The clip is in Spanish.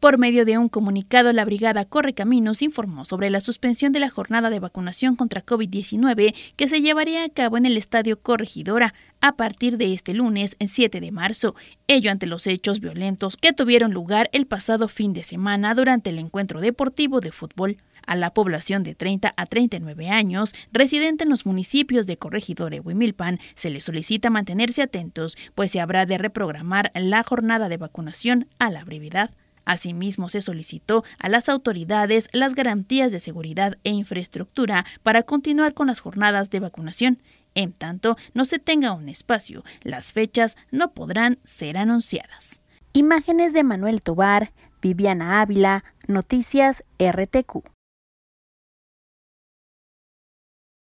Por medio de un comunicado, la Brigada Correcaminos informó sobre la suspensión de la jornada de vacunación contra COVID-19 que se llevaría a cabo en el Estadio Corregidora a partir de este lunes 7 de marzo, ello ante los hechos violentos que tuvieron lugar el pasado fin de semana durante el encuentro deportivo de fútbol a la población de 30 a 39 años residente en los municipios de Corregidora y Huimilpan, se les solicita mantenerse atentos, pues se habrá de reprogramar la jornada de vacunación a la brevedad. Asimismo, se solicitó a las autoridades las garantías de seguridad e infraestructura para continuar con las jornadas de vacunación. En tanto no se tenga un espacio, las fechas no podrán ser anunciadas. Imágenes de Manuel Tobar, Viviana Ávila, Noticias RTQ.